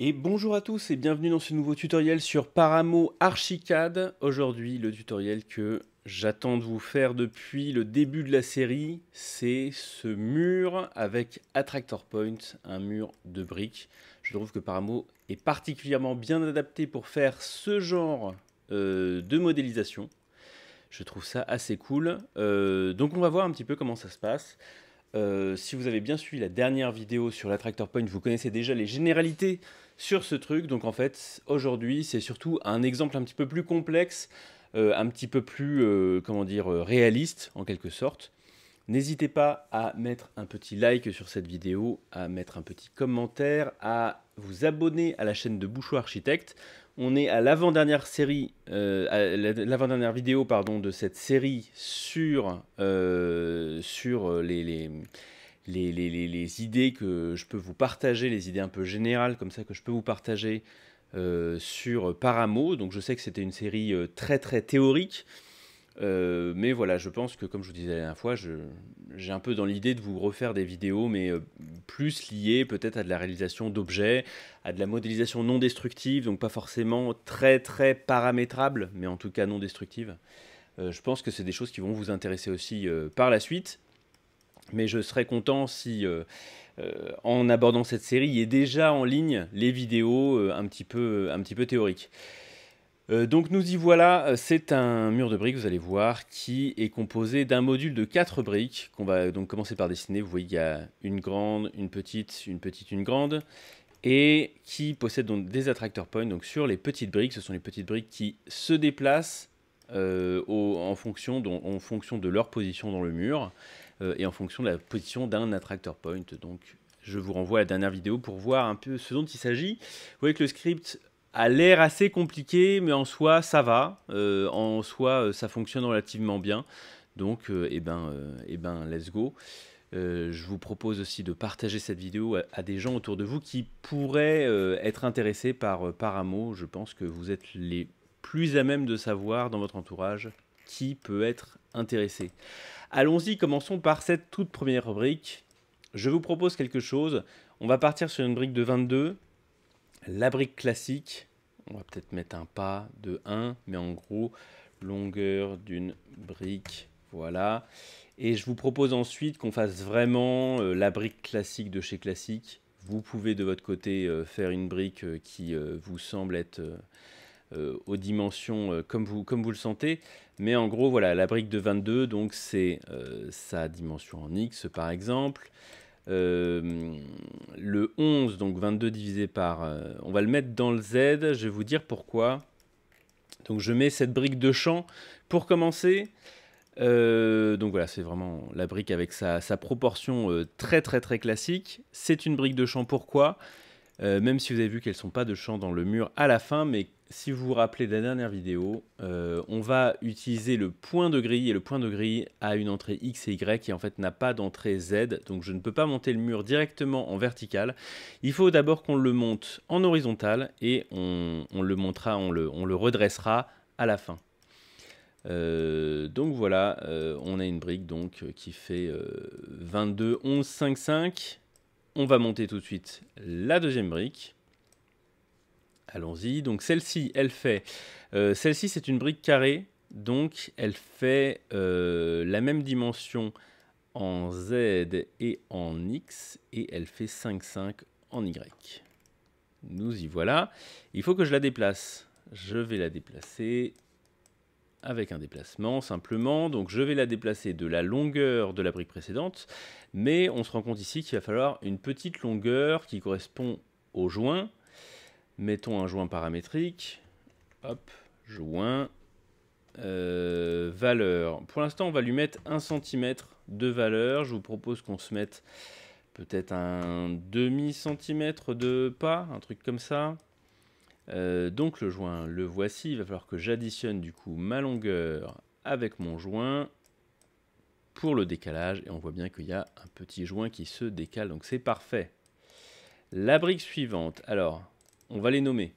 Et bonjour à tous et bienvenue dans ce nouveau tutoriel sur Paramo Archicad. Aujourd'hui, le tutoriel que j'attends de vous faire depuis le début de la série, c'est ce mur avec Attractor Point, un mur de briques. Je trouve que Paramo est particulièrement bien adapté pour faire ce genre euh, de modélisation. Je trouve ça assez cool. Euh, donc on va voir un petit peu comment ça se passe. Euh, si vous avez bien suivi la dernière vidéo sur l'attractor point, vous connaissez déjà les généralités sur ce truc. Donc en fait, aujourd'hui, c'est surtout un exemple un petit peu plus complexe, euh, un petit peu plus, euh, comment dire, euh, réaliste en quelque sorte. N'hésitez pas à mettre un petit like sur cette vidéo, à mettre un petit commentaire, à vous abonner à la chaîne de Bouchot Architecte. On est à l'avant-dernière série, dernière vidéo pardon de cette série sur sur les les, idées que je peux vous partager, les idées un peu générales comme ça que je peux vous partager euh, sur Paramo. Donc je sais que c'était une série euh, très très théorique, euh, mais voilà, je pense que comme je vous disais la dernière fois, j'ai un peu dans l'idée de vous refaire des vidéos, mais plus liées peut-être à de la réalisation d'objets, à de la modélisation non destructive, donc pas forcément très très paramétrable, mais en tout cas non destructive. je pense que c'est des choses qui vont vous intéresser aussi par la suite mais je serais content si, euh, euh, en abordant cette série, il y ait déjà en ligne les vidéos euh, un, petit peu, un théoriques. donc nous y voilà, c'est un mur de briques, vous allez voir, qui est composé d'un module de 4 briques, qu'on va donc commencer par dessiner. Vous voyez, il y a une grande, une petite, une petite, une grande, et qui possède donc des attracteurs points, donc sur les petites briques, ce sont les petites briques qui se déplacent en, en fonction de leur position dans le mur. Euh, et en fonction de la position d'un attractor point. Donc je vous renvoie à la dernière vidéo pour voir un peu ce dont il s'agit. Vous voyez que le script a l'air assez compliqué, mais en soi ça va, euh, en soi euh, ça fonctionne relativement bien. Donc, eh ben, eh ben, let's go. je vous propose aussi de partager cette vidéo à, des gens autour de vous qui pourraient être intéressés par, par Je pense que vous êtes les plus à même de savoir dans votre entourage qui peut être intéressé. Allons-y, commençons par cette toute première brique. Je vous propose quelque chose. On va partir sur une brique de 22, la brique classique. On va peut-être mettre un pas de 1, mais en gros, longueur d'une brique. Voilà. Et je vous propose ensuite qu'on fasse vraiment euh, la brique classique de chez Classique. Vous pouvez de votre côté euh, faire une brique euh, qui vous semble être euh, aux dimensions euh, comme, vous, comme vous le sentez. Mais en gros, voilà, la brique de 22, donc c'est euh, sa dimension en X par exemple. le 11, donc 22 divisé par... on va le mettre dans le Z, je vais vous dire pourquoi. Donc je mets cette brique de champ pour commencer. donc voilà, c'est vraiment la brique avec sa, sa proportion très très très classique. C'est une brique de champ pourquoi Même si vous avez vu qu'elles ne sont pas de champ dans le mur à la fin, mais si vous vous rappelez de la dernière vidéo, euh, on va utiliser le point de grille et le point de grille a une entrée X et Y qui en fait n'a pas d'entrée Z, donc je ne peux pas monter le mur directement en vertical. Il faut d'abord qu'on le monte en horizontal et on, le montera, on le, redressera à la fin. Euh, donc voilà, euh, on a une brique donc qui fait 22, 11, 5, 5. On va monter tout de suite la deuxième brique. Allons-y. Donc celle-ci, elle fait. Euh, celle-ci, c'est une brique carrée. Donc elle fait euh, la même dimension en Z et en X. Et elle fait 5, 5 en Y. Nous y voilà. Il faut que je la déplace. Je vais la déplacer avec un déplacement simplement. Donc je vais la déplacer de la longueur de la brique précédente. Mais on se rend compte ici qu'il va falloir une petite longueur qui correspond au joint Mettons un joint paramétrique. Hop, joint. Euh, valeur. Pour l'instant, on va lui mettre 1 cm de valeur. Je vous propose qu'on se mette peut-être un demi centimètre de pas, un truc comme ça. Euh, donc le joint, le voici. Il va falloir que j'additionne du coup ma longueur avec mon joint pour le décalage. Et on voit bien qu'il y a un petit joint qui se décale, donc c'est parfait. La brique suivante. Alors, on va les nommer.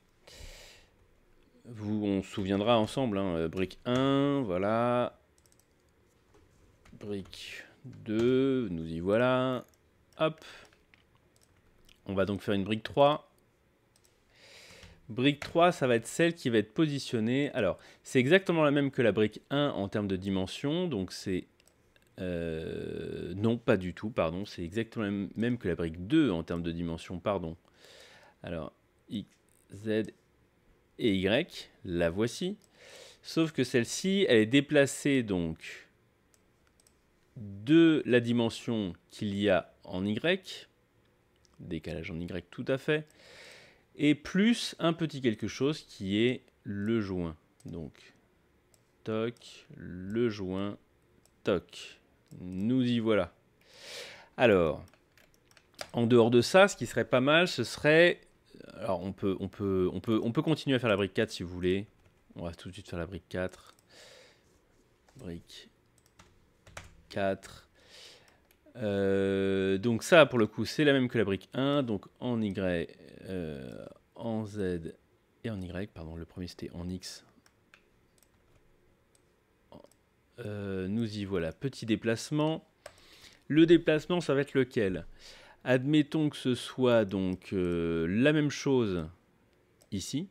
Vous, on se souviendra ensemble. Hein. Euh, brique 1, voilà. Brique 2, nous y voilà. Hop. On va donc faire une brique 3. Brique 3, ça va être celle qui va être positionnée. Alors, c'est exactement la même que la brique 1 en termes de dimension. Donc, c'est... Euh, non, pas du tout, pardon. C'est exactement la même que la brique 2 en termes de dimension, pardon. Alors, Z et Y. La voici. Sauf que celle-ci, elle est déplacée donc de la dimension qu'il y a en Y, décalage en Y tout à fait, et plus un petit quelque chose qui est le joint. Donc, toc, le joint, toc. Nous y voilà. Alors, en dehors de ça, ce qui serait pas mal, ce serait alors on peut, on, peut, on, peut, on peut continuer à faire la brique 4 si vous voulez. On va tout de suite faire la brique 4. Brique 4. Euh, donc ça, pour le coup, c'est la même que la brique 1. Donc en Y, euh, en Z et en Y. Pardon, le premier c'était en X. Euh, nous y voilà. Petit déplacement. Le déplacement, ça va être lequel Admettons que ce soit donc euh, la même chose ici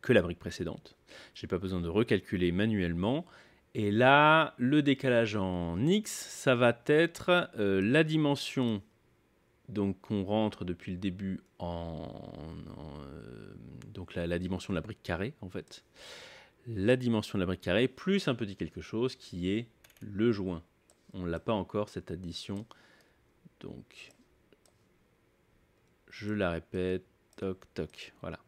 que la brique précédente. Je n'ai pas besoin de recalculer manuellement. Et là, le décalage en x, ça va être euh, la dimension donc qu'on rentre depuis le début en, euh, donc la, dimension de la brique carrée en fait, la dimension de la brique carrée plus un petit quelque chose qui est le joint. On n'a pas encore cette addition donc, je la répète, toc, toc, voilà.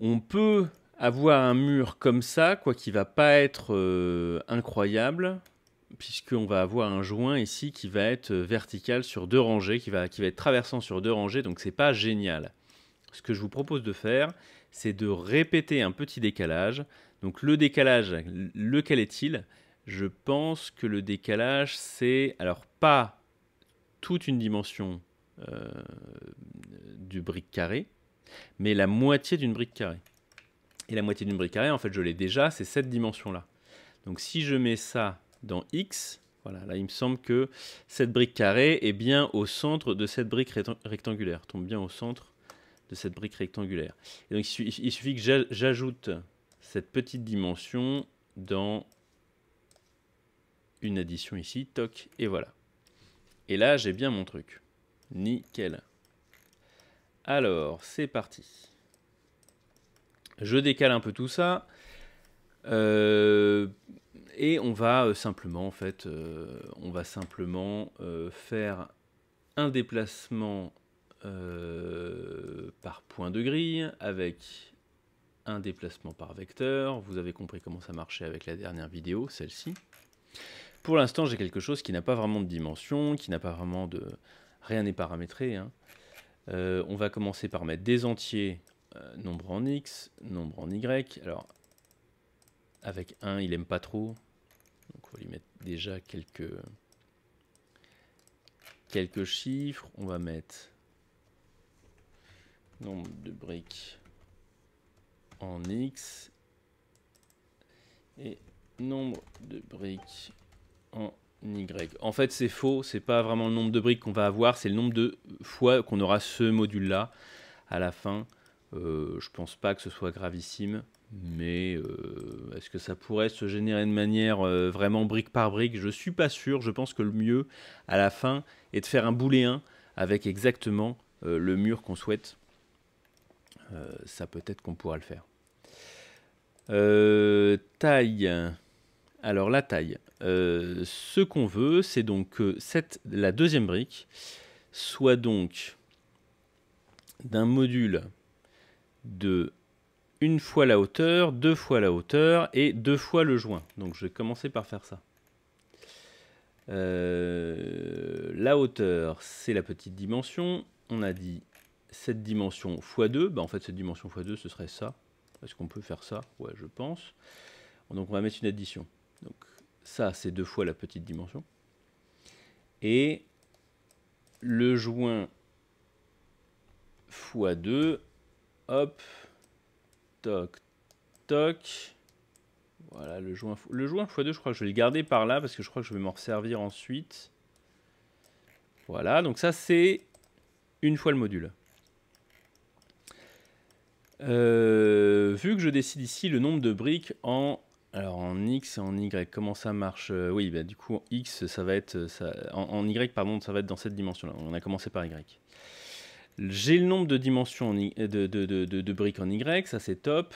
On peut avoir un mur comme ça, quoi qui va pas être euh, incroyable, puisqu'on va avoir un joint ici qui va être euh, vertical sur deux rangées, qui va, qui va être traversant sur deux rangées, donc ce n'est pas génial. Ce que je vous propose de faire, c'est de répéter un petit décalage. Donc le décalage, lequel est-il je pense que le décalage, c'est alors pas toute une dimension euh, du brique carré, mais la moitié d'une brique carrée. Et la moitié d'une brique carrée, en fait, je l'ai déjà, c'est cette dimension-là. Donc si je mets ça dans X, voilà, là il me semble que cette brique carrée est bien au centre de cette brique rectangulaire, tombe bien au centre de cette brique rectangulaire. Et donc il, suffit que j'ajoute cette petite dimension dans une addition ici, toc, et voilà. Et là, j'ai bien mon truc. Nickel. Alors, c'est parti. Je décale un peu tout ça. Euh, et on va euh, simplement, en fait, euh, on va simplement faire un déplacement par point de grille avec un déplacement par vecteur. Vous avez compris comment ça marchait avec la dernière vidéo, celle-ci. Pour l'instant, j'ai quelque chose qui n'a pas vraiment de dimension, qui n'a pas vraiment de... Rien n'est paramétré. Hein. Euh, on va commencer par mettre des entiers, euh, nombre en x, nombre en y. Alors, avec 1, il aime pas trop. Donc on va lui mettre déjà quelques, quelques chiffres. On va mettre nombre de briques en x et nombre de briques en Y. En fait, c'est faux, c'est pas vraiment le nombre de briques qu'on va avoir, c'est le nombre de fois qu'on aura ce module-là à la fin. Je euh, je pense pas que ce soit gravissime, mais euh, est-ce que ça pourrait se générer de manière euh, vraiment brique par brique Je suis pas sûr. Je pense que le mieux à la fin est de faire un 1 avec exactement le mur qu'on souhaite. ça peut-être qu'on pourra le faire. taille. Alors la taille. Euh, ce qu'on veut, c'est donc que cette, la deuxième brique soit donc d'un module de une fois la hauteur, deux fois la hauteur et deux fois le joint. Donc je vais commencer par faire ça. Euh, la hauteur, c'est la petite dimension. On a dit cette dimension x2. Bah, en fait, cette dimension x2, ce serait ça. Est-ce qu'on peut faire ça Ouais, je pense. Donc on va mettre une addition ça c'est deux fois la petite dimension. Et le joint fois 2, hop, toc, toc. Voilà, le joint, le joint x2, je crois que je vais le garder par là parce que je crois que je vais m'en servir ensuite. Voilà, donc ça c'est une fois le module. Euh, vu que je décide ici le nombre de briques en alors en X et en Y, comment ça marche euh, Oui, bah, du coup, en X, ça va être. Euh, en, Y, pardon, ça va être dans cette dimension-là. On a commencé par Y. J'ai le nombre de dimensions euh, de, briques en Y, ça c'est top.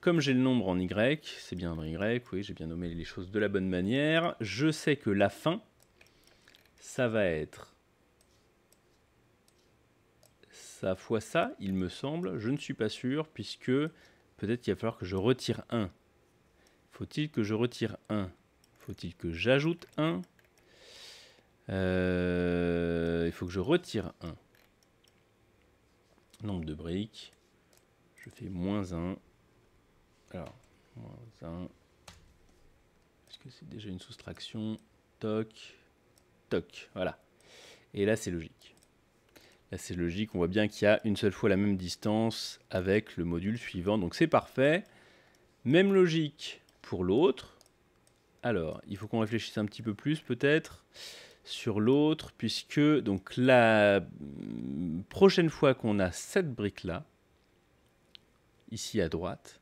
Comme j'ai le nombre en Y, c'est bien en Y, oui, j'ai bien nommé les choses de la bonne manière. Je sais que la fin, ça va être ça fois ça, il me semble. Je ne suis pas sûr, puisque peut-être qu'il va falloir que je retire 1 faut-il que je retire 1 Faut-il que j'ajoute 1 euh, Il faut que je retire 1. Nombre de briques. Je fais moins 1. Alors, moins 1. Est-ce que c'est déjà une soustraction Toc, toc. Voilà. Et là, c'est logique. Là, c'est logique. On voit bien qu'il y a une seule fois la même distance avec le module suivant. Donc, c'est parfait. Même logique pour l'autre. Alors, il faut qu'on réfléchisse un petit peu plus peut-être sur l'autre, puisque donc la mm, prochaine fois qu'on a cette brique là, ici à droite,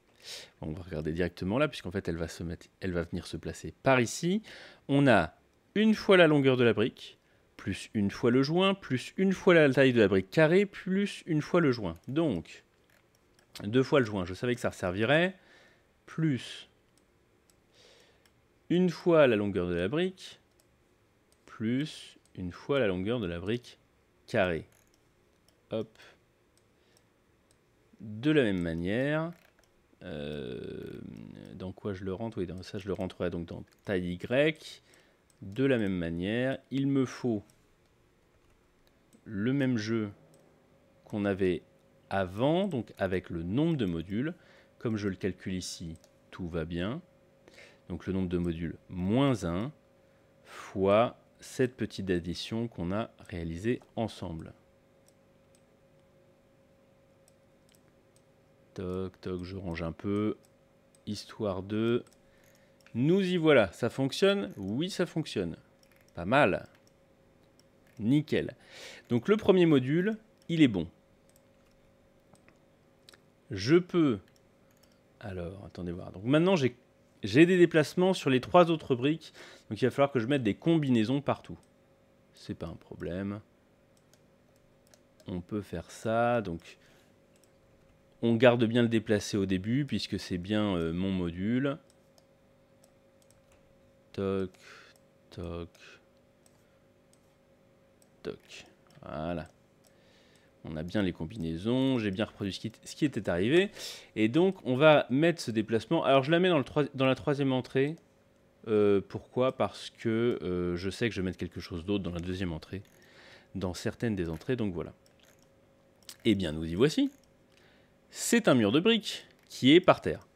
on va regarder directement là, puisqu'en fait elle va, se mettre, elle va venir se placer par ici. On a une fois la longueur de la brique, plus une fois le joint, plus une fois la taille de la brique carrée, plus une fois le joint. Donc, deux fois le joint, je savais que ça servirait, plus une fois la longueur de la brique, plus une fois la longueur de la brique carrée. De la même manière, euh, dans quoi je le rentre Oui, dans ça je le rentrerai donc dans taille Y. De la même manière, il me faut le même jeu qu'on avait avant, donc avec le nombre de modules. Comme je le calcule ici, tout va bien donc le nombre de modules, moins 1 fois cette petite addition qu'on a réalisée ensemble. Toc, toc, je range un peu. Histoire de... Nous y voilà, ça fonctionne Oui, ça fonctionne. Pas mal. Nickel. Donc le premier module, il est bon. Je peux... Alors, attendez voir. Donc maintenant, j'ai j'ai des déplacements sur les trois autres briques, donc il va falloir que je mette des combinaisons partout. C'est pas un problème. On peut faire ça, donc on garde bien le déplacer au début, puisque c'est bien euh, mon module. Toc, toc, toc. Voilà on a bien les combinaisons, j'ai bien reproduit ce qui, était arrivé. Et donc, on va mettre ce déplacement. Alors, je la mets dans, la troisième entrée. Euh, pourquoi Parce que euh, je sais que je vais mettre quelque chose d'autre dans la deuxième entrée, dans certaines des entrées, donc voilà. Eh bien, nous y voici. C'est un mur de briques qui est par terre.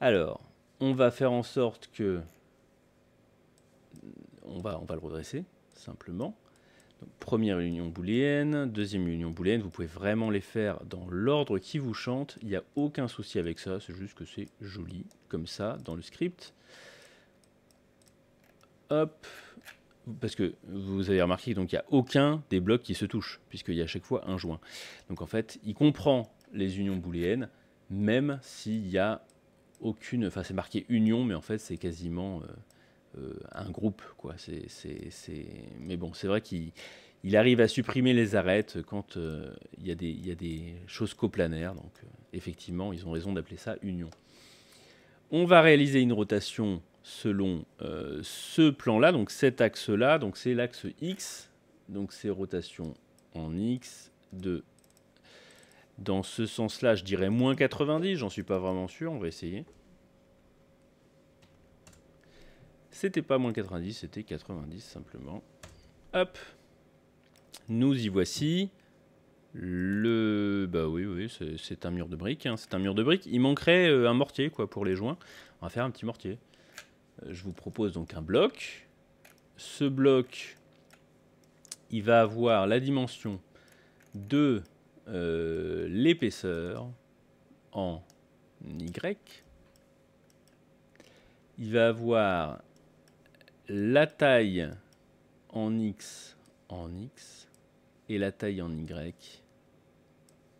Alors, on va faire en sorte que... on va le redresser, simplement première union booléenne, deuxième union booléenne, vous pouvez vraiment les faire dans l'ordre qui vous chante, il n'y a aucun souci avec ça, c'est juste que c'est joli comme ça dans le script. Hop, parce que vous avez remarqué qu'il n'y a aucun des blocs qui se touchent, puisqu'il y a à chaque fois un joint. Donc en fait, il comprend les unions booléennes, même s'il n'y a aucune... Enfin, c'est marqué union, mais en fait, c'est quasiment... Euh, euh, un groupe. Quoi. Mais bon, c'est vrai qu'il arrive à supprimer les arêtes quand euh, il y, a des, choses coplanaires. Donc, euh, effectivement, ils ont raison d'appeler ça union. On va réaliser une rotation selon ce plan-là, donc cet axe-là, donc c'est l'axe X, donc c'est rotation en X de, dans ce sens-là, je dirais moins 90, j'en suis pas vraiment sûr, on va essayer. C'était pas moins 90, c'était 90 simplement. Hop Nous y voici. Le... Bah oui, oui, c'est un mur de briques. Hein. C'est un mur de briques. Il manquerait euh, un mortier, quoi, pour les joints. On va faire un petit mortier. Euh, je vous propose donc un bloc. Ce bloc, il va avoir la dimension de euh, l'épaisseur en Y. Il va avoir la taille en X en X et la taille en Y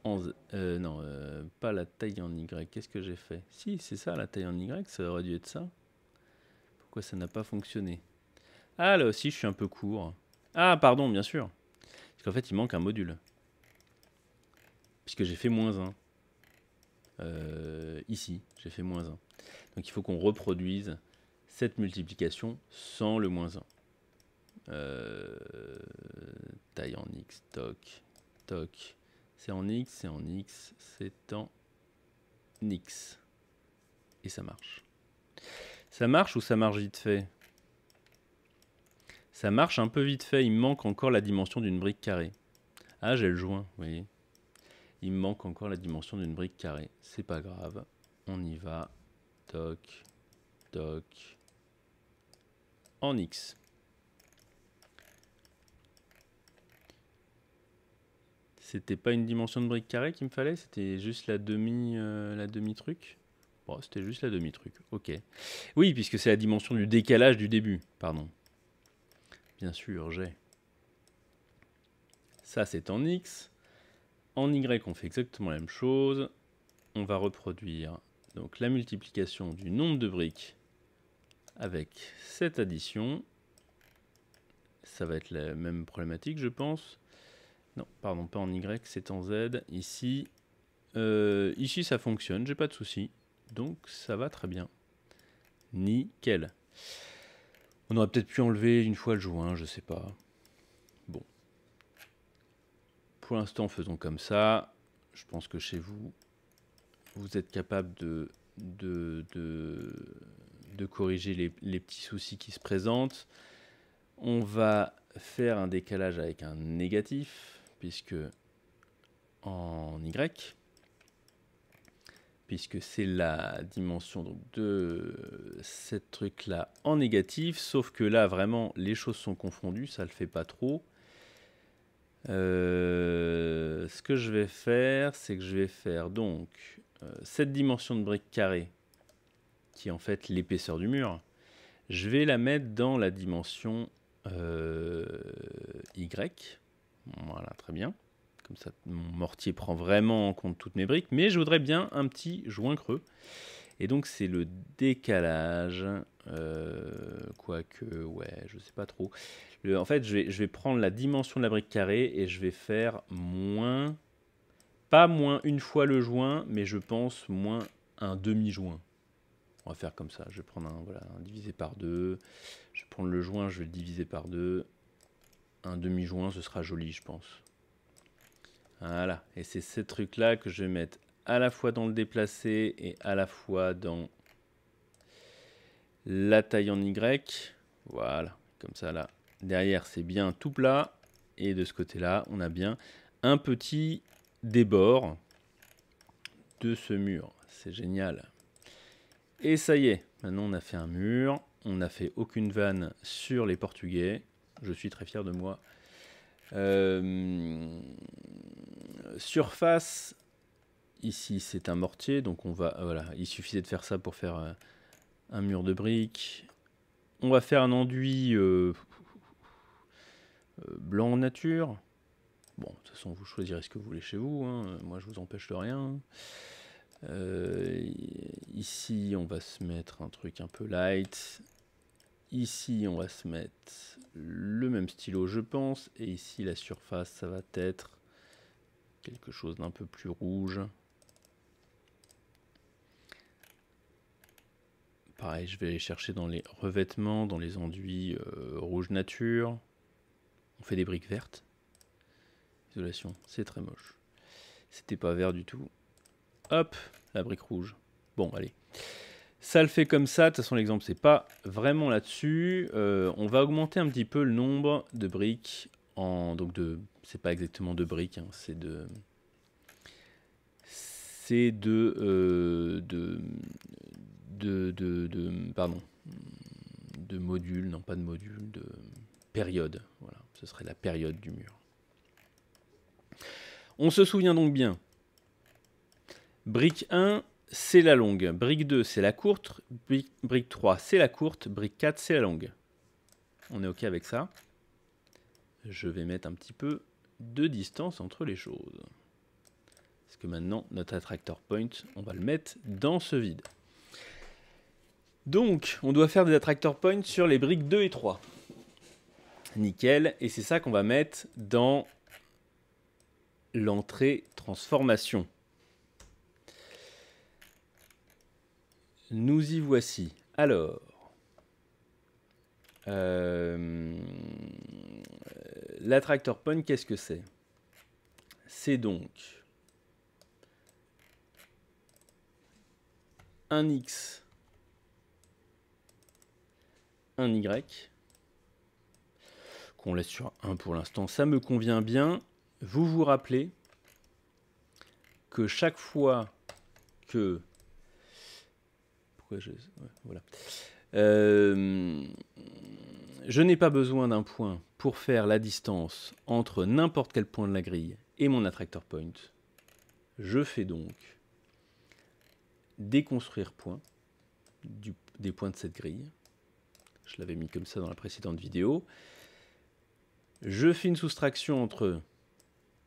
en, euh, non, euh, pas la taille en Y. Qu'est-ce que j'ai fait Si, c'est ça, la taille en Y, ça aurait dû être ça. Pourquoi ça n'a pas fonctionné Ah, là aussi, je suis un peu court. Ah, pardon, bien sûr. Parce qu'en fait, il manque un module. Puisque j'ai fait moins 1. Euh, ici, j'ai fait moins 1. Donc, il faut qu'on reproduise cette multiplication sans le moins 1. Euh, taille en x, toc, toc. C'est en x, c'est en x, c'est en x. Et ça marche. Ça marche ou ça marche vite fait Ça marche un peu vite fait, il manque encore la dimension d'une brique carrée. Ah, j'ai le joint, vous voyez. Il manque encore la dimension d'une brique carrée. C'est pas grave. On y va. Toc, toc, en X. C'était pas une dimension de brique carrée qu'il me fallait, c'était juste la demi euh, la demi truc. Bon, c'était juste la demi truc. OK. Oui, puisque c'est la dimension du décalage du début, pardon. Bien sûr, j'ai. Ça c'est en X. En Y, on fait exactement la même chose. On va reproduire donc la multiplication du nombre de briques avec cette addition, ça va être la même problématique, je pense. Non, pardon, pas en Y, c'est en Z. Ici, euh, ici ça fonctionne, j'ai pas de souci. Donc ça va très bien. Nickel. On aurait peut-être pu enlever une fois le joint, hein, je sais pas. Bon. Pour l'instant, faisons comme ça. Je pense que chez vous, vous êtes capable de, de, de de corriger les, petits soucis qui se présentent. On va faire un décalage avec un négatif, puisque en Y, puisque c'est la dimension de cette truc-là en négatif, sauf que là, vraiment, les choses sont confondues, ça ne le fait pas trop. Euh, ce que je vais faire, c'est que je vais faire donc euh, cette dimension de brique carrée qui est en fait l'épaisseur du mur, je vais la mettre dans la dimension euh, Y. Voilà, très bien. Comme ça, mon mortier prend vraiment en compte toutes mes briques, mais je voudrais bien un petit joint creux. Et donc, c'est le décalage, euh, quoique, ouais, je sais pas trop. en fait, je vais prendre la dimension de la brique carrée et je vais faire moins, pas moins une fois le joint, mais je pense moins un demi-joint. On va faire comme ça. Je vais prendre un, voilà, divisé par deux, Je vais prendre le joint, je vais le diviser par deux, Un demi-joint, ce sera joli, je pense. Voilà. Et c'est ce truc là que je vais mettre à la fois dans le déplacé et à la fois dans la taille en Y. Voilà. Comme ça, là. Derrière, c'est bien tout plat. Et de ce côté-là, on a bien un petit débord de ce mur. C'est génial. Et ça y est, maintenant on a fait un mur, on n'a fait aucune vanne sur les Portugais. Je suis très fier de moi. Euh, surface, ici c'est un mortier, donc on va, ah, voilà, il suffisait de faire ça pour faire euh, un mur de briques. On va faire un enduit euh, euh blanc nature. Bon, de toute façon, vous choisirez ce que vous voulez chez vous. Hein. Moi, je vous empêche de rien. Euh, ici, on va se mettre un truc un peu light. Ici, on va se mettre le même stylo, je pense. Et ici, la surface, ça va être quelque chose d'un peu plus rouge. Pareil, je vais aller chercher dans les revêtements, dans les enduits euh, rouge nature. On fait des briques vertes. Isolation, c'est très moche. C'était pas vert du tout. Hop, la brique rouge. Bon, allez. Ça le fait comme ça. De toute façon, l'exemple, c'est pas vraiment là-dessus. Euh, on va augmenter un petit peu le nombre de briques en. Donc, de. C'est pas exactement de briques, hein, c'est de. C'est euh, de, de, Pardon. De modules, non pas de modules, de période. Voilà, ce serait la période du mur. On se souvient donc bien Brique 1, c'est la longue. Brique 2, c'est la courte. Brique, 3, c'est la courte. Brique 4, c'est la longue. On est OK avec ça. Je vais mettre un petit peu de distance entre les choses. Parce que maintenant, notre attractor point, on va le mettre dans ce vide. Donc, on doit faire des attractor points sur les briques 2 et 3. Nickel. Et c'est ça qu'on va mettre dans l'entrée transformation. Nous y voici. Alors, euh, l'attracteur pun, qu'est-ce que c'est C'est donc un X, un Y, qu'on laisse sur 1 pour l'instant, ça me convient bien. Vous vous rappelez que chaque fois que euh, je... n'ai pas besoin d'un point pour faire la distance entre n'importe quel point de la grille et mon attractor point. Je fais donc déconstruire point des points de cette grille. Je l'avais mis comme ça dans la précédente vidéo. Je fais une soustraction entre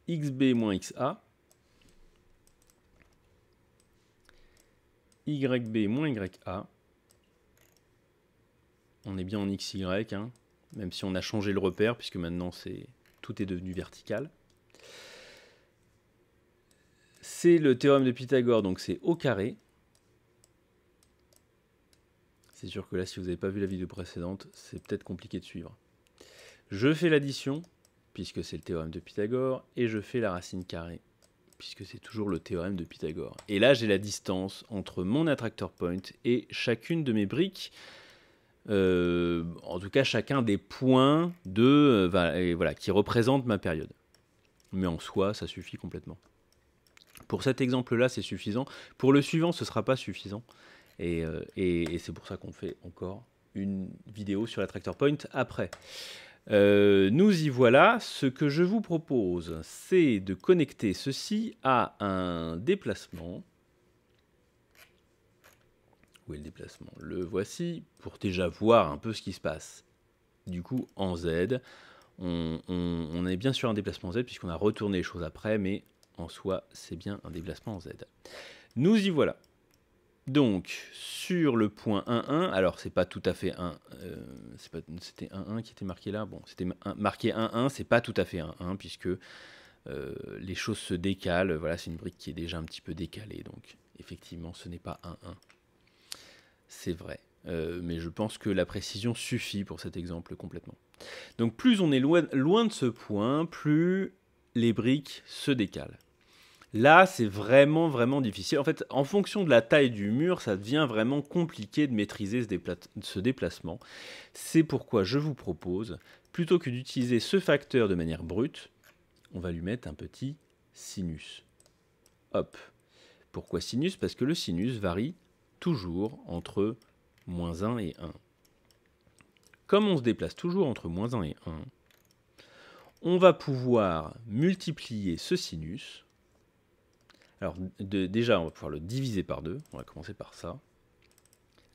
xb moins xa YB moins YA. On est bien en XY, hein, même si on a changé le repère, puisque maintenant tout est devenu vertical. C'est le théorème de Pythagore, donc c'est au carré. C'est sûr que là, si vous n'avez pas vu la vidéo précédente, c'est peut-être compliqué de suivre. Je fais l'addition, puisque c'est le théorème de Pythagore, et je fais la racine carrée puisque c'est toujours le théorème de Pythagore. Et là, j'ai la distance entre mon attractor point et chacune de mes briques, euh, en tout cas chacun des points de, euh, voilà, qui représentent ma période. Mais en soi, ça suffit complètement. Pour cet exemple-là, c'est suffisant. Pour le suivant, ce ne sera pas suffisant. Euh, et, et c'est pour ça qu'on fait encore une vidéo sur l'attractor point après. Euh, nous y voilà. Ce que je vous propose, c'est de connecter ceci à un déplacement. Où est le déplacement Le voici pour déjà voir un peu ce qui se passe. Du coup, en Z, on, est bien sûr un déplacement en Z puisqu'on a retourné les choses après, mais en soi, c'est bien un déplacement en Z. Nous y voilà. Donc, sur le point 1-1, alors c'est pas tout à fait 1, euh, c'était 1-1 qui était marqué là, bon, c'était marqué 1-1, c'est pas tout à fait 1-1, puisque euh, les choses se décalent, voilà, c'est une brique qui est déjà un petit peu décalée, donc effectivement, ce n'est pas 1-1. C'est vrai, euh, mais je pense que la précision suffit pour cet exemple complètement. Donc, plus on est loin de ce point, plus les briques se décalent. Là, c'est vraiment, vraiment difficile. En fait, en fonction de la taille du mur, ça devient vraiment compliqué de maîtriser ce, déplacement. C'est pourquoi je vous propose, plutôt que d'utiliser ce facteur de manière brute, on va lui mettre un petit sinus. Hop. Pourquoi sinus Parce que le sinus varie toujours entre moins 1 et 1. Comme on se déplace toujours entre moins 1 et 1, on va pouvoir multiplier ce sinus alors déjà, on va pouvoir le diviser par deux. On va commencer par ça.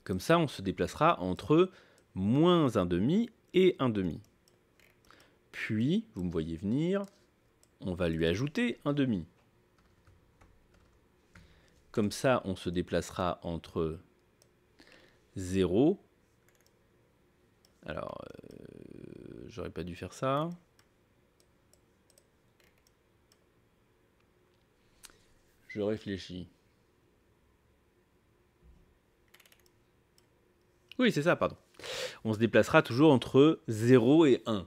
Comme ça, on se déplacera entre moins un demi et un demi. Puis, vous me voyez venir, on va lui ajouter un demi. Comme ça, on se déplacera entre 0. Alors, euh, j'aurais pas dû faire ça. Je réfléchis. Oui, c'est ça, pardon. On se déplacera toujours entre 0 et 1.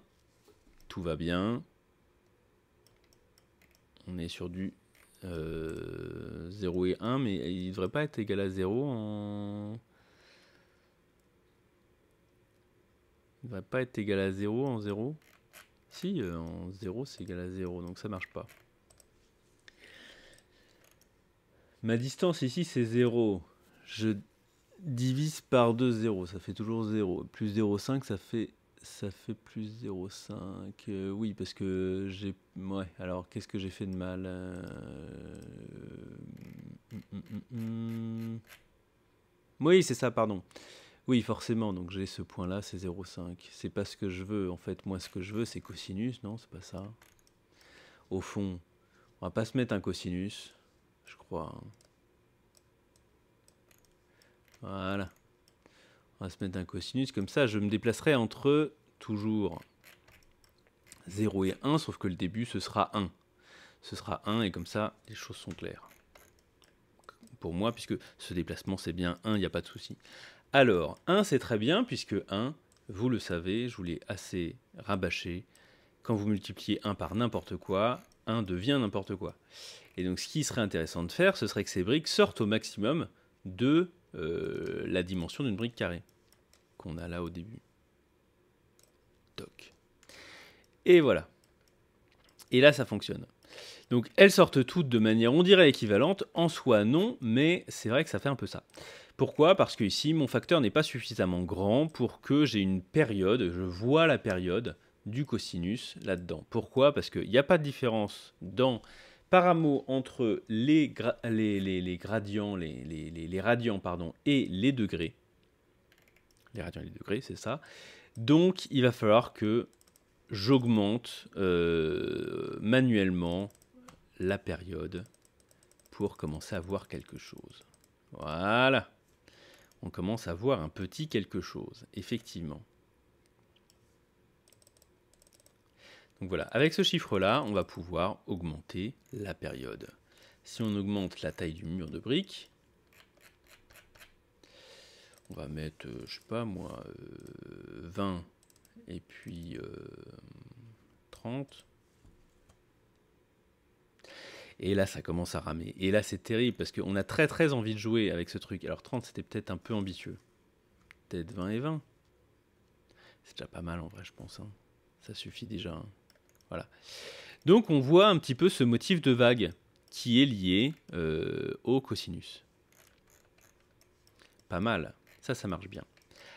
Tout va bien. On est sur du 0 euh, et 1, mais il ne devrait pas être égal à 0 en... Il ne devrait pas être égal à 0 en 0. Si, euh, en 0 c'est égal à 0, donc ça marche pas. Ma distance ici, c'est 0. Je divise par 2, 0. Ça fait toujours 0. Plus 0,5, ça fait, ça fait plus 0,5. Euh, oui, parce que j'ai... Ouais, alors qu'est-ce que j'ai fait de mal euh, Oui, c'est ça, pardon. Oui, forcément, donc j'ai ce point-là, c'est 0,5. C'est pas ce que je veux, en fait. Moi, ce que je veux, c'est cosinus, non C'est pas ça. Au fond, on va pas se mettre un cosinus je crois. Hein. Voilà. On va se mettre un cosinus, comme ça je me déplacerai entre toujours 0 et 1, sauf que le début ce sera 1. Ce sera 1 et comme ça les choses sont claires. Pour moi, puisque ce déplacement c'est bien 1, il n'y a pas de souci. Alors, 1 c'est très bien, puisque 1, vous le savez, je vous l'ai assez rabâché. Quand vous multipliez 1 par n'importe quoi, 1 devient n'importe quoi. Et donc ce qui serait intéressant de faire, ce serait que ces briques sortent au maximum de euh, la dimension d'une brique carrée qu'on a là au début. Toc. Et voilà. Et là, ça fonctionne. Donc elles sortent toutes de manière, on dirait, équivalente. En soi, non, mais c'est vrai que ça fait un peu ça. Pourquoi Parce que ici, mon facteur n'est pas suffisamment grand pour que j'ai une période, je vois la période du cosinus là-dedans. Pourquoi Parce qu'il n'y a pas de différence dans paramo entre les, gra les, les, gradients, les, radians pardon, et les degrés. Les radians et les degrés, c'est ça. Donc il va falloir que j'augmente euh, manuellement la période pour commencer à voir quelque chose. Voilà. On commence à voir un petit quelque chose, effectivement. Donc voilà, avec ce chiffre-là, on va pouvoir augmenter la période. Si on augmente la taille du mur de briques, on va mettre, euh, je sais pas moi, 20 euh, et puis 30. Euh, et là, ça commence à ramer. Et là, c'est terrible parce qu'on a très très envie de jouer avec ce truc. Alors 30, c'était peut-être un peu ambitieux. Peut-être 20 et 20. C'est déjà pas mal en vrai, je pense. Hein. Ça suffit déjà. Hein. Voilà. Donc on voit un petit peu ce motif de vague qui est lié euh, au cosinus. Pas mal, ça ça marche bien.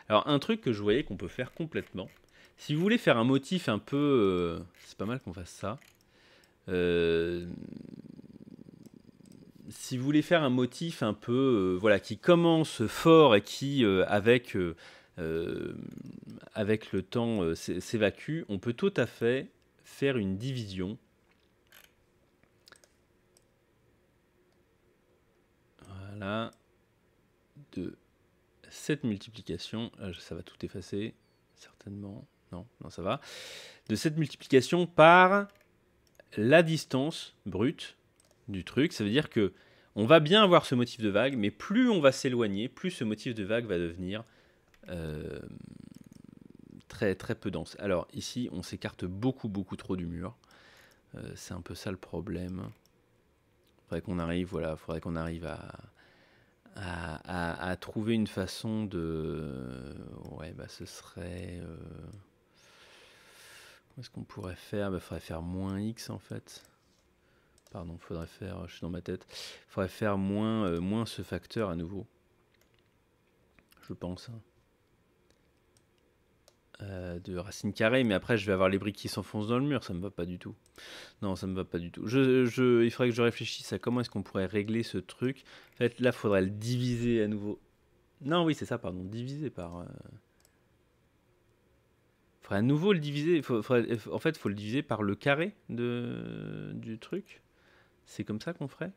Alors un truc que je voyais qu'on peut faire complètement, si vous voulez faire un motif un peu... Euh, c'est pas mal qu'on fasse ça. Euh, si vous voulez faire un motif un peu... voilà, qui commence fort et qui, avec, avec le temps, s'évacue, on peut tout à fait faire une division. Voilà. De cette multiplication, euh, ça va tout effacer, certainement. Non, non, ça va. De cette multiplication par la distance brute du truc. Ça veut dire que on va bien avoir ce motif de vague, mais plus on va s'éloigner, plus ce motif de vague va devenir euh, très, peu dense. Alors ici, on s'écarte beaucoup, beaucoup trop du mur. Euh, c'est un peu ça le problème. Faudrait qu'on arrive, voilà, faudrait qu'on arrive à, à, trouver une façon de. Ouais, bah ce serait. Euh, ce qu'on pourrait faire Bah faudrait faire moins X en fait. Pardon, faudrait faire. Je suis dans ma tête. Faudrait faire moins, euh, moins ce facteur à nouveau. Je pense. Hein. Euh, de Racine Carrée, mais après je vais avoir les briques qui s'enfoncent dans le mur, ça me va pas du tout. Non, ça me va pas du tout. Je, il faudrait que je réfléchisse à comment est-ce qu'on pourrait régler ce truc. En fait, là, faudrait le diviser à nouveau. Non, oui, c'est ça, pardon, diviser par. Euh, faudrait à nouveau le diviser. Euh, en fait, faut le diviser par le carré de, du truc. C'est comme ça qu'on ferait.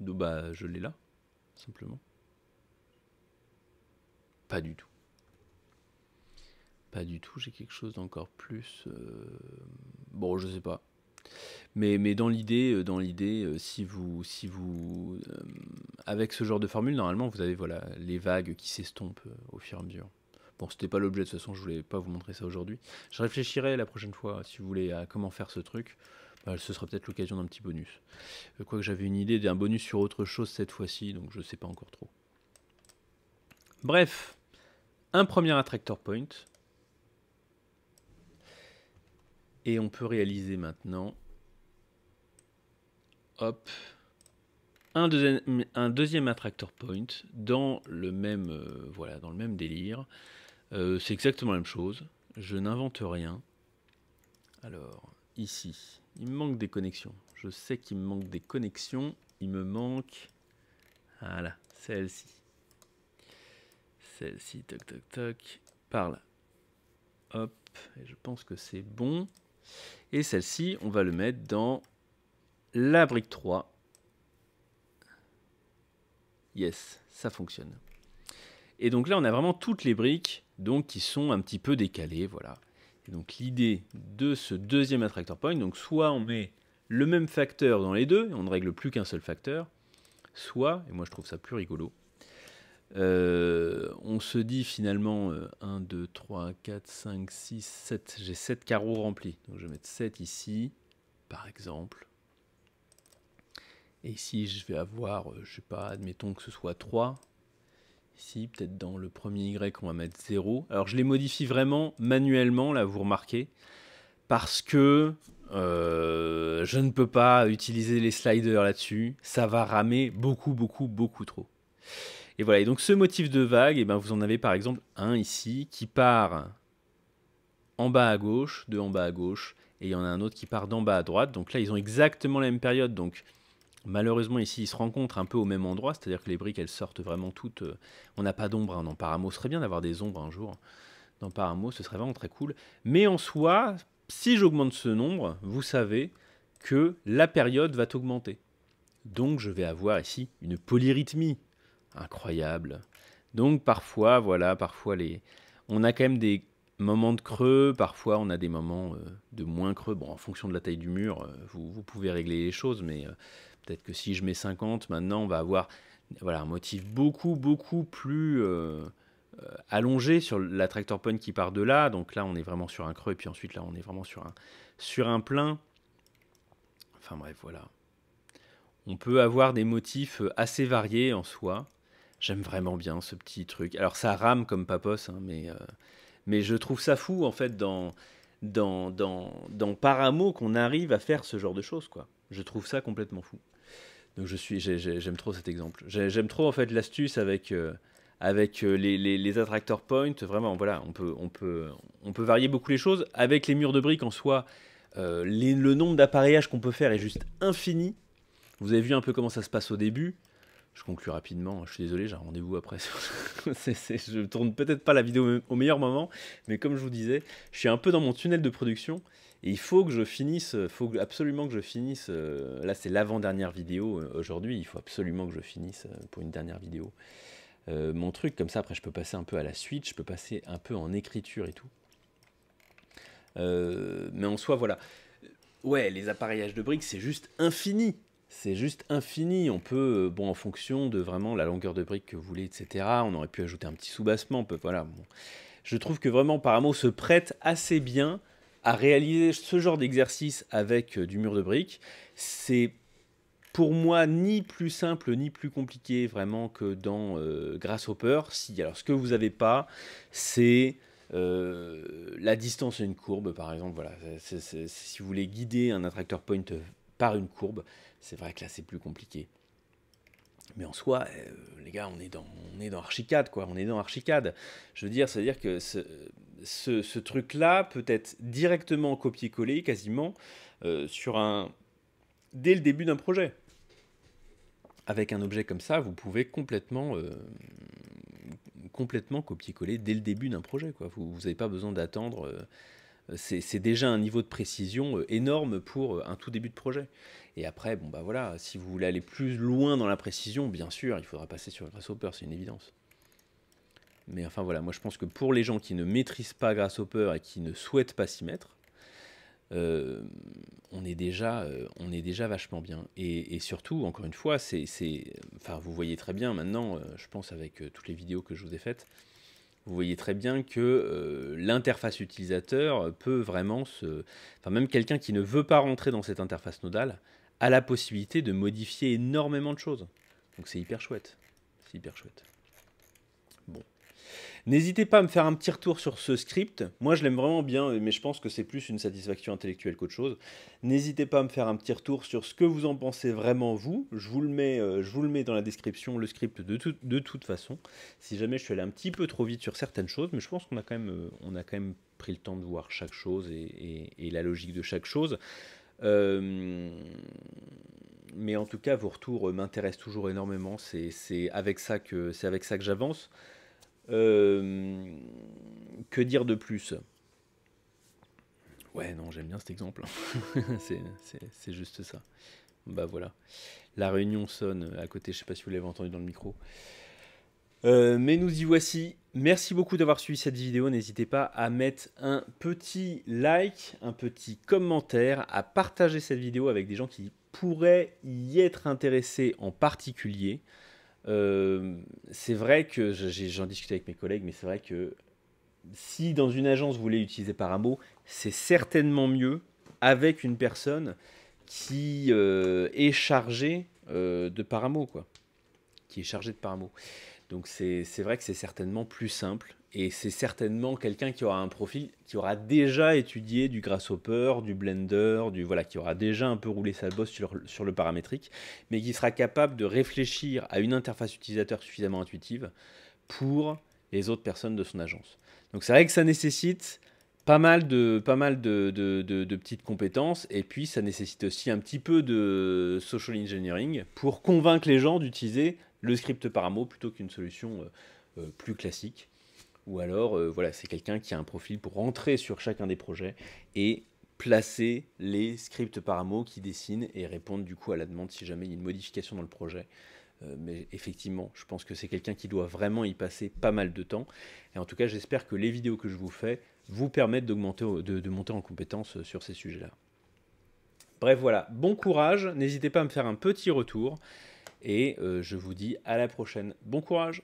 bah, je l'ai là, simplement. Pas du tout. Pas du tout, j'ai quelque chose d'encore plus. Euh, bon, je sais pas. Mais, mais dans l'idée, euh, dans l'idée, euh, si vous, si vous, avec ce genre de formule, normalement, vous avez voilà les vagues qui s'estompent au fur et à mesure. Bon, c'était pas l'objet de ce son, je voulais pas vous montrer ça aujourd'hui. Je réfléchirai la prochaine fois, si vous voulez, à comment faire ce truc. Bah, ce sera peut-être l'occasion d'un petit bonus. Quoique j'avais une idée d'un bonus sur autre chose cette fois-ci, donc je sais pas encore trop. Bref, un premier attractor point, Et on peut réaliser maintenant. Hop. Un deuxième, attractor point dans le même, euh, voilà, dans le même délire. Euh, c'est exactement la même chose. Je n'invente rien. Alors, ici, il me manque des connexions. Je sais qu'il me manque des connexions. Il me manque... Voilà, celle-ci. Celle-ci, toc, toc, toc. Par là. Hop, et je pense que c'est bon. Et celle-ci, on va le mettre dans la brique 3. Yes, ça fonctionne. Et donc là, on a vraiment toutes les briques donc, qui sont un petit peu décalées. Voilà. donc l'idée de ce deuxième attractor point, donc soit on met le même facteur dans les deux, et on ne règle plus qu'un seul facteur, soit, et moi je trouve ça plus rigolo, euh, on se dit finalement 1, 2, 3, 4, 5, 6, 7. J'ai 7 carreaux remplis. Donc je vais mettre 7 ici, par exemple. Et ici, je vais avoir, euh, je sais pas, admettons que ce soit 3. Ici, peut-être dans le premier Y, on va mettre 0. Alors je les modifie vraiment manuellement, là, vous remarquez. Parce que euh, je ne peux pas utiliser les sliders là-dessus. Ça va ramer beaucoup, beaucoup, beaucoup trop. Et voilà, et donc ce motif de vague, et eh ben vous en avez par exemple un ici qui part en bas à gauche, de en bas à gauche, et il y en a un autre qui part d'en bas à droite. Donc là, ils ont exactement la même période, donc malheureusement ici, ils se rencontrent un peu au même endroit, c'est-à-dire que les briques, elles sortent vraiment toutes... Euh, on n'a pas d'ombre, hein, dans Paramo, ce serait bien d'avoir des ombres un jour. Hein, dans Paramo, ce serait vraiment très cool. Mais en soi, si j'augmente ce nombre, vous savez que la période va augmenter. Donc je vais avoir ici une polyrythmie incroyable. Donc parfois, voilà, parfois les, on a quand même des moments de creux, parfois on a des moments euh, de moins creux. Bon, en fonction de la taille du mur, euh, vous, pouvez régler les choses, mais euh, peut-être que si je mets 50, maintenant on va avoir voilà, un motif beaucoup, beaucoup plus allongé sur la tractor point qui part de là. Donc là, on est vraiment sur un creux, et puis ensuite là, on est vraiment sur un, sur un plein. Enfin bref, voilà. On peut avoir des motifs assez variés en soi. J'aime vraiment bien ce petit truc. Alors ça rame comme papos, hein, mais, euh, mais je trouve ça fou en fait dans, dans, dans, dans Paramo qu'on arrive à faire ce genre de choses. quoi. Je trouve ça complètement fou. Donc je suis, j'aime trop cet exemple. J'aime trop en fait l'astuce avec, euh, avec euh, les, les, les attracteurs point. Vraiment, voilà, on peut, on, peut, on peut varier beaucoup les choses. Avec les murs de briques en soi, le nombre d'appareillages qu'on peut faire est juste infini. Vous avez vu un peu comment ça se passe au début. Je conclue rapidement, je suis désolé, j'ai un rendez-vous après. Je ne je tourne peut-être pas la vidéo au meilleur moment, mais comme je vous disais, je suis un peu dans mon tunnel de production. Et il faut que je finisse, il faut absolument que je finisse. Euh, là, c'est l'avant-dernière vidéo euh, aujourd'hui. Il faut absolument que je finisse euh, pour une dernière vidéo. mon truc, comme ça, après, je peux passer un peu à la suite, je peux passer un peu en écriture et tout. mais en soi, voilà. Ouais, les appareillages de briques, c'est juste infini c'est juste infini. On peut, euh, bon, en fonction de vraiment la longueur de brique que vous voulez, etc., on aurait pu ajouter un petit soubassement. voilà, Je trouve que vraiment Paramo se prête assez bien à réaliser ce genre d'exercice avec euh, du mur de brique. C'est pour moi ni plus simple ni plus compliqué vraiment que dans euh, Grasshopper. Si, alors ce que vous n'avez pas, c'est la distance à une courbe, par exemple. Voilà, si vous voulez guider un attracteur point par une courbe. C'est vrai que là, c'est plus compliqué. Mais en soi, euh, les gars, on est dans, on est dans Archicad, quoi. On est dans Archicad. Je veux dire, cest à dire que ce, truc-là peut être directement copié-collé, quasiment, euh, sur un, dès le début d'un projet. Avec un objet comme ça, vous pouvez complètement, euh, complètement copier-coller dès le début d'un projet, quoi. Vous n'avez pas besoin d'attendre c'est déjà un niveau de précision euh, énorme pour euh, un tout début de projet. Et après, bon bah voilà, si vous voulez aller plus loin dans la précision, bien sûr, il faudra passer sur Grasshopper, c'est une évidence. Mais enfin voilà, moi je pense que pour les gens qui ne maîtrisent pas Grasshopper et qui ne souhaitent pas s'y mettre, euh, on, est déjà, on est déjà vachement bien. Et, surtout, encore une fois, c'est, enfin, vous voyez très bien maintenant, je pense avec toutes les vidéos que je vous ai faites, vous voyez très bien que euh, l'interface utilisateur peut vraiment se... Enfin, même quelqu'un qui ne veut pas rentrer dans cette interface nodale a la possibilité de modifier énormément de choses. Donc c'est hyper chouette. C'est hyper chouette. N'hésitez pas à me faire un petit retour sur ce script. Moi, je l'aime vraiment bien, mais je pense que c'est plus une satisfaction intellectuelle qu'autre chose. N'hésitez pas à me faire un petit retour sur ce que vous en pensez vraiment vous. Je vous le mets, euh, je vous le mets dans la description, le script de, de toute façon. Si jamais je suis allé un petit peu trop vite sur certaines choses, mais je pense qu'on a quand même, euh, a quand même pris le temps de voir chaque chose et, la logique de chaque chose. Euh, mais en tout cas, vos retours m'intéressent toujours énormément. C'est avec ça que, avec ça que j'avance. Euh, que dire de plus Ouais, non, j'aime bien cet exemple. Hein. c'est juste ça. Bah voilà. La réunion sonne à côté, je sais pas si vous l'avez entendu dans le micro. Euh, mais nous y voici. Merci beaucoup d'avoir suivi cette vidéo. N'hésitez pas à mettre un petit like, un petit commentaire, à partager cette vidéo avec des gens qui pourraient y être intéressés en particulier. Euh, c'est vrai que j'en discutais avec mes collègues, mais c'est vrai que si dans une agence vous voulez utiliser Paramo, c'est certainement mieux avec une personne qui euh, est chargée euh, de Paramo, quoi. Qui est chargée de Paramo. Donc c'est vrai que c'est certainement plus simple et c'est certainement quelqu'un qui aura un profil qui aura déjà étudié du Grasshopper, du Blender, du voilà, qui aura déjà un peu roulé sa bosse sur, sur le paramétrique, mais qui sera capable de réfléchir à une interface utilisateur suffisamment intuitive pour les autres personnes de son agence. Donc c'est vrai que ça nécessite pas mal de pas mal de, de, de, petites compétences et puis ça nécessite aussi un petit peu de social engineering pour convaincre les gens d'utiliser le script par mot plutôt qu'une solution euh, euh, plus classique. Ou alors, euh, voilà, c'est quelqu'un qui a un profil pour rentrer sur chacun des projets et placer les scripts par mot qui dessinent et répondent du coup à la demande si jamais il y a une modification dans le projet. mais effectivement, je pense que c'est quelqu'un qui doit vraiment y passer pas mal de temps. Et en tout cas, j'espère que les vidéos que je vous fais vous permettent d'augmenter, de, de monter en compétence sur ces sujets-là. Bref, voilà, bon courage, n'hésitez pas à me faire un petit retour. Et euh, je vous dis à la prochaine. Bon courage